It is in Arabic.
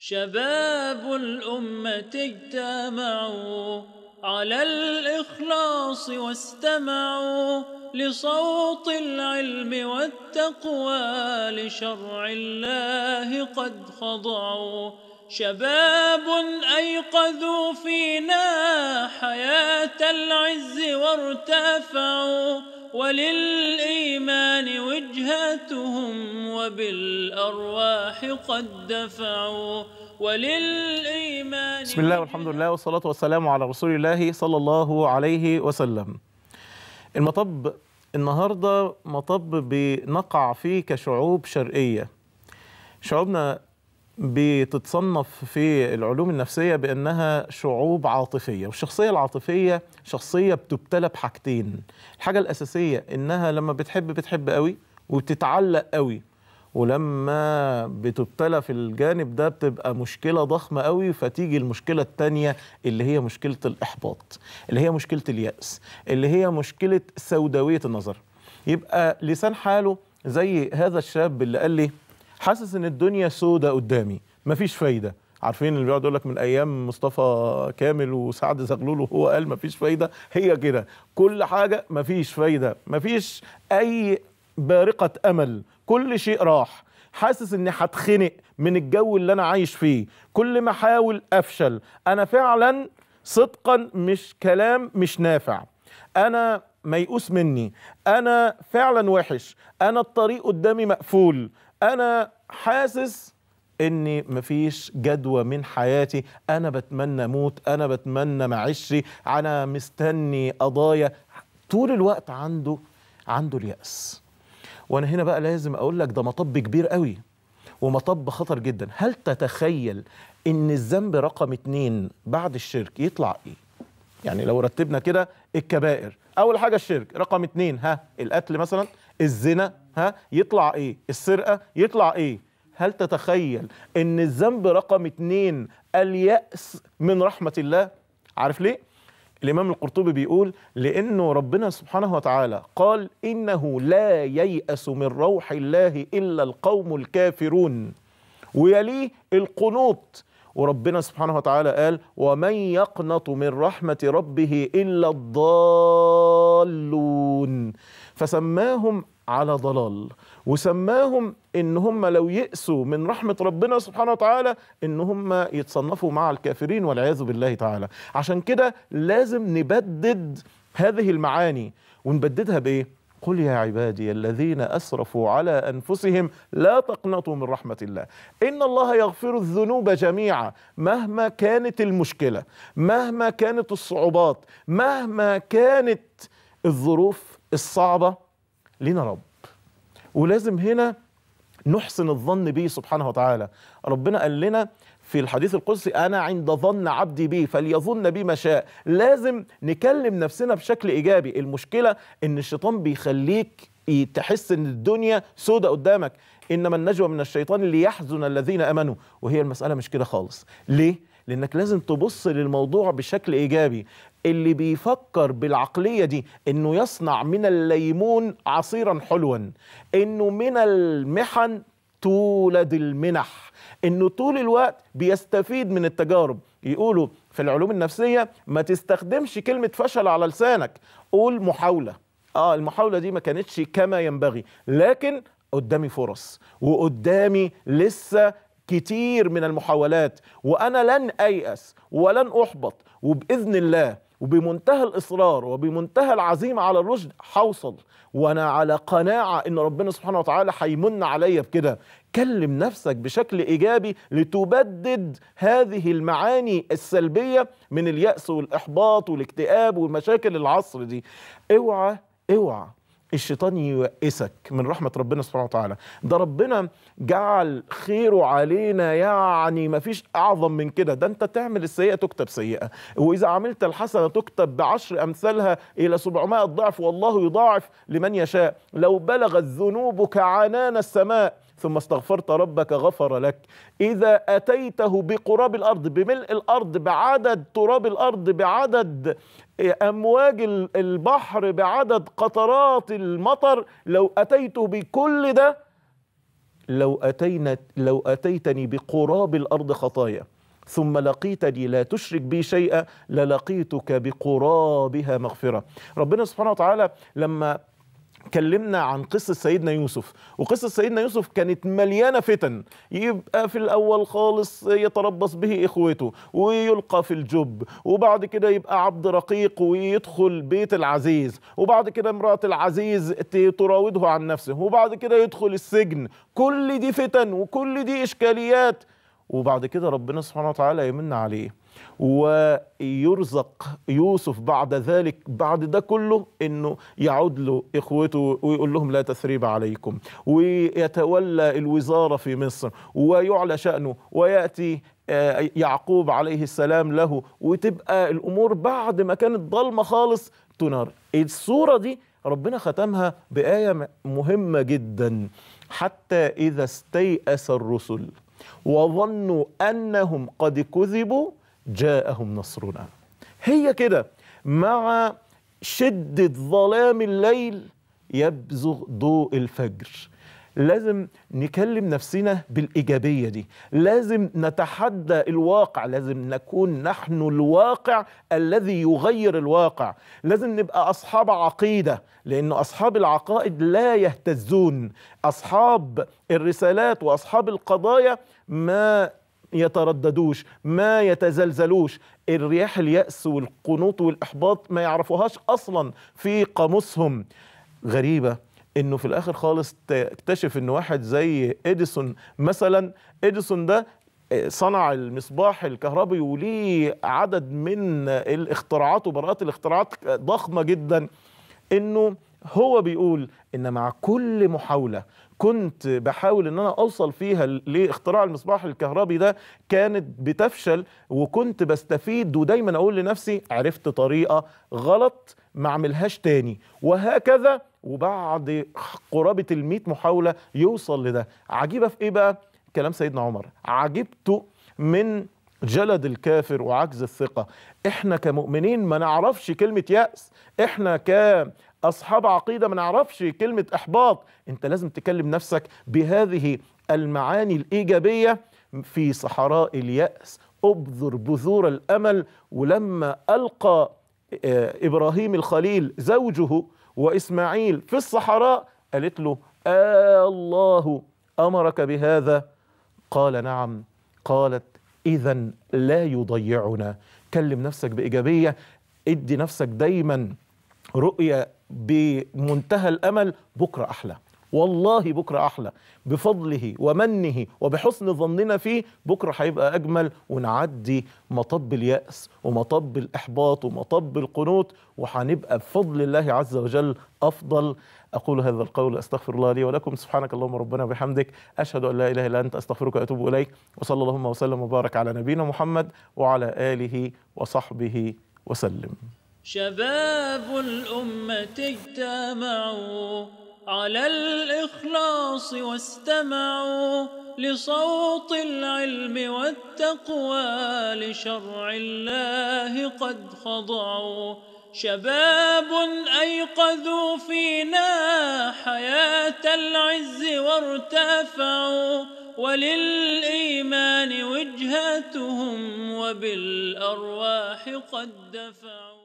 شباب الأمة اجتمعوا على الإخلاص واستمعوا لصوت العلم والتقوى لشرع الله قد خضعوا شباب أيقظوا فينا حياة العز وارتفعوا وللإيمان وجهتهم وبالأرواح قد دفعوا وللإيمان بسم الله والحمد لله والصلاة والسلام على رسول الله صلى الله عليه وسلم المطب النهاردة مطب بنقع فيه كشعوب شرقية شعوبنا بتتصنف في العلوم النفسيه بانها شعوب عاطفيه والشخصيه العاطفيه شخصيه بتبتلى بحاجتين الحاجه الاساسيه انها لما بتحب بتحب قوي وبتتعلق قوي ولما بتبتلى في الجانب ده بتبقى مشكله ضخمه قوي فتيجي المشكله الثانيه اللي هي مشكله الاحباط اللي هي مشكله الياس اللي هي مشكله سوداويه النظر يبقى لسان حاله زي هذا الشاب اللي قال لي حاسس ان الدنيا سودة قدامي مفيش فايده عارفين اللي بيقعد يقول لك من ايام مصطفى كامل وسعد زغلول وهو قال مفيش فايده هي كده كل حاجه مفيش فايده مفيش اي بارقه امل كل شيء راح حاسس اني هتخنق من الجو اللي انا عايش فيه كل ما احاول افشل انا فعلا صدقا مش كلام مش نافع انا ميؤوس مني انا فعلا وحش انا الطريق قدامي مقفول انا حاسس اني مفيش جدوى من حياتي انا بتمنى موت انا بتمنى معشي انا مستني قضايا طول الوقت عنده عنده الياس وانا هنا بقى لازم اقول لك ده مطب كبير قوي ومطب خطر جدا هل تتخيل ان الذنب رقم اتنين بعد الشرك يطلع ايه يعني لو رتبنا كده الكبائر اول حاجه الشرك رقم اتنين ها القتل مثلا الزنا ها يطلع ايه السرقه يطلع ايه هل تتخيل ان الذنب رقم اتنين اليأس من رحمة الله عارف ليه الامام القرطبي بيقول لانه ربنا سبحانه وتعالى قال انه لا ييأس من روح الله الا القوم الكافرون ويليه القنوط وربنا سبحانه وتعالى قال ومن يقنط من رحمة ربه إلا الضالون فسماهم على ضلال وسماهم ان هم لو يئسوا من رحمه ربنا سبحانه وتعالى ان هم يتصنفوا مع الكافرين والعياذ بالله تعالى عشان كده لازم نبدد هذه المعاني ونبددها بايه قل يا عبادي الذين اسرفوا على انفسهم لا تقنطوا من رحمه الله ان الله يغفر الذنوب جميعا مهما كانت المشكله مهما كانت الصعوبات مهما كانت الظروف الصعبه لينا رب ولازم هنا نحسن الظن به سبحانه وتعالى ربنا قال لنا في الحديث القدسي انا عند ظن عبدي بي فليظن بي ما شاء لازم نكلم نفسنا بشكل ايجابي المشكله ان الشيطان بيخليك تحس ان الدنيا سودة قدامك انما النجوى من الشيطان ليحزن الذين امنوا وهي المساله مش كده خالص ليه لانك لازم تبص للموضوع بشكل ايجابي اللي بيفكر بالعقليه دي انه يصنع من الليمون عصيرا حلوا انه من المحن تولد المنح انه طول الوقت بيستفيد من التجارب يقولوا في العلوم النفسيه ما تستخدمش كلمه فشل على لسانك قول محاوله اه المحاوله دي ما كانتش كما ينبغي لكن قدامي فرص وقدامي لسه كتير من المحاولات وأنا لن أيأس ولن أحبط وبإذن الله وبمنتهى الإصرار وبمنتهى العزيمة على الرشد حوصل وأنا على قناعة إن ربنا سبحانه وتعالى هيمن عليا بكده كلم نفسك بشكل إيجابي لتبدد هذه المعاني السلبية من اليأس والإحباط والاكتئاب والمشاكل العصر دي اوعى اوعى الشيطان يوئسك من رحمة ربنا سبحانه وتعالى ده ربنا جعل خيره علينا يعني ما فيش أعظم من كده ده أنت تعمل السيئة تكتب سيئة وإذا عملت الحسنة تكتب بعشر أمثالها إلى سبعمائة ضعف والله يضاعف لمن يشاء لو بلغت ذنوبك عنان السماء ثم استغفرت ربك غفر لك إذا أتيته بقراب الأرض بملء الأرض بعدد تراب الأرض بعدد إيه، أمواج البحر بعدد قطرات المطر لو أتيته بكل ده لو أتينا لو أتيتني بقراب الأرض خطايا ثم لقيتني لا تشرك بي شيئا للقيتك بقرابها مغفرة ربنا سبحانه وتعالى لما كلمنا عن قصة سيدنا يوسف وقصة سيدنا يوسف كانت مليانة فتن يبقى في الأول خالص يتربص به إخوته ويلقى في الجب وبعد كده يبقى عبد رقيق ويدخل بيت العزيز وبعد كده امرأة العزيز تراوده عن نفسه وبعد كده يدخل السجن كل دي فتن وكل دي إشكاليات وبعد كده ربنا سبحانه وتعالى يمن عليه ويرزق يوسف بعد ذلك بعد ده كله انه يعود له اخوته ويقول لهم لا تثريب عليكم ويتولى الوزاره في مصر ويعلى شانه وياتي آه، يعقوب عليه السلام له وتبقى الامور بعد ما كانت ضلمه خالص تنار الصوره دي ربنا ختمها بايه مهمه جدا حتى اذا استيأس الرسل وظنوا أنهم قد كذبوا جاءهم نصرنا هي كده مع شدة ظلام الليل يبزغ ضوء الفجر لازم نكلم نفسنا بالإيجابية دي لازم نتحدى الواقع لازم نكون نحن الواقع الذي يغير الواقع لازم نبقى أصحاب عقيدة لأن أصحاب العقائد لا يهتزون أصحاب الرسالات وأصحاب القضايا ما يترددوش ما يتزلزلوش الرياح اليأس والقنوط والإحباط ما يعرفوهاش أصلا في قاموسهم غريبة انه في الاخر خالص تكتشف ان واحد زي اديسون مثلا اديسون ده آه، صنع المصباح الكهربي وليه عدد من الاختراعات وبراءات الاختراعات ضخمه جدا انه هو بيقول ان مع كل محاوله كنت بحاول ان انا اوصل فيها لاختراع المصباح الكهربي ده كانت بتفشل وكنت بستفيد ودايما اقول لنفسي عرفت طريقه غلط ما عملهاش تاني وهكذا وبعد قرابة الميت محاولة يوصل لده عجيبة في ايه بقى كلام سيدنا عمر عجبت من جلد الكافر وعجز الثقة احنا كمؤمنين ما نعرفش كلمة يأس احنا كأصحاب عقيدة ما نعرفش كلمة احباط انت لازم تكلم نفسك بهذه المعاني الإيجابية في صحراء اليأس أبذر بذور الأمل ولما ألقى آه، إبراهيم الخليل زوجه وإسماعيل في الصحراء قالت له آه الله أمرك بهذا قال نعم قالت إذا لا يضيعنا كلم نفسك بإيجابية ادي نفسك دايما رؤية بمنتهى الأمل بكرة أحلى والله بكرة أحلى بفضله ومنه وبحسن ظننا فيه بكرة هيبقى أجمل ونعدي مطب اليأس ومطب الإحباط ومطب القنوط وهنبقى بفضل الله عز وجل أفضل أقول هذا القول أستغفر الله لي ولكم سبحانك اللهم ربنا وبحمدك أشهد أن لا إله إلا أنت أستغفرك وأتوب إليك وصلى اللهم وسلم وبارك على نبينا محمد وعلى آله وصحبه وسلم شباب الأمة اجتمعوا على الإخلاص واستمعوا لصوت العلم والتقوى لشرع الله قد خضعوا شباب أيقظوا فينا حياة العز وارتفعوا وللإيمان وجهتهم وبالأرواح قد دفعوا